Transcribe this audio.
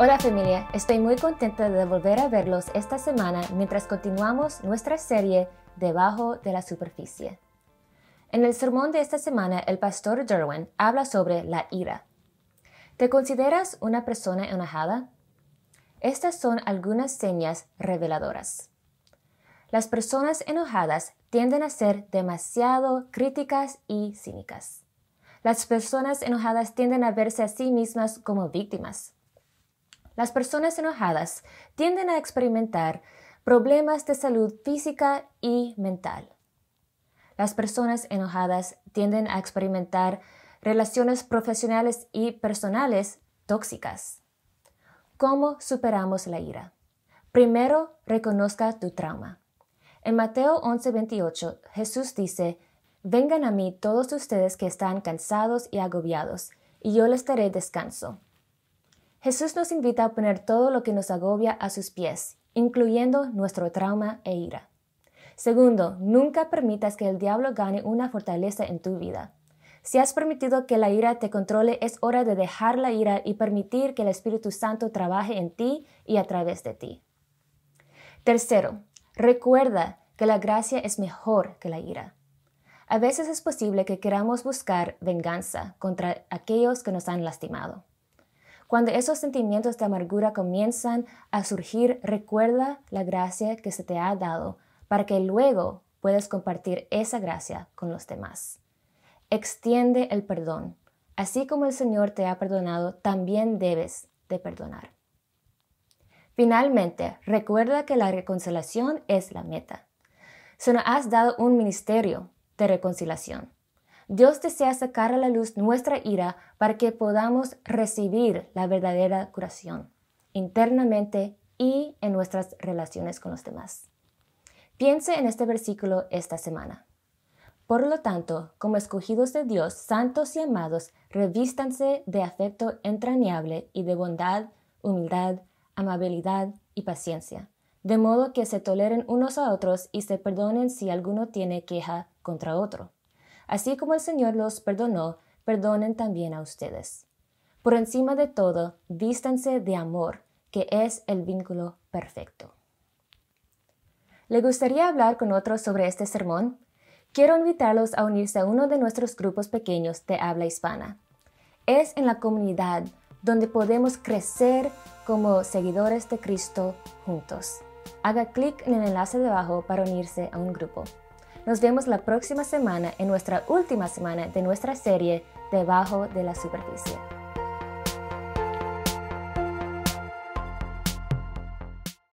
Hola familia, estoy muy contenta de volver a verlos esta semana mientras continuamos nuestra serie Debajo de la Superficie. En el sermón de esta semana, el pastor Derwin habla sobre la ira. ¿Te consideras una persona enojada? Estas son algunas señas reveladoras. Las personas enojadas tienden a ser demasiado críticas y cínicas. Las personas enojadas tienden a verse a sí mismas como víctimas las personas enojadas tienden a experimentar problemas de salud física y mental. Las personas enojadas tienden a experimentar relaciones profesionales y personales tóxicas. ¿Cómo superamos la ira? Primero, reconozca tu trauma. En Mateo 11:28, Jesús dice, Vengan a mí todos ustedes que están cansados y agobiados, y yo les daré descanso. Jesús nos invita a poner todo lo que nos agobia a sus pies, incluyendo nuestro trauma e ira. Segundo, nunca permitas que el diablo gane una fortaleza en tu vida. Si has permitido que la ira te controle, es hora de dejar la ira y permitir que el Espíritu Santo trabaje en ti y a través de ti. Tercero, recuerda que la gracia es mejor que la ira. A veces es posible que queramos buscar venganza contra aquellos que nos han lastimado. Cuando esos sentimientos de amargura comienzan a surgir, recuerda la gracia que se te ha dado para que luego puedas compartir esa gracia con los demás. Extiende el perdón. Así como el Señor te ha perdonado, también debes de perdonar. Finalmente, recuerda que la reconciliación es la meta. Se nos has dado un ministerio de reconciliación. Dios desea sacar a la luz nuestra ira para que podamos recibir la verdadera curación internamente y en nuestras relaciones con los demás. Piense en este versículo esta semana. Por lo tanto, como escogidos de Dios, santos y amados, revístanse de afecto entrañable y de bondad, humildad, amabilidad y paciencia, de modo que se toleren unos a otros y se perdonen si alguno tiene queja contra otro. Así como el Señor los perdonó, perdonen también a ustedes. Por encima de todo, vístanse de amor, que es el vínculo perfecto. ¿Le gustaría hablar con otros sobre este sermón? Quiero invitarlos a unirse a uno de nuestros grupos pequeños de habla hispana. Es en la comunidad donde podemos crecer como seguidores de Cristo juntos. Haga clic en el enlace debajo para unirse a un grupo. Nos vemos la próxima semana en nuestra última semana de nuestra serie Debajo de la Superficie.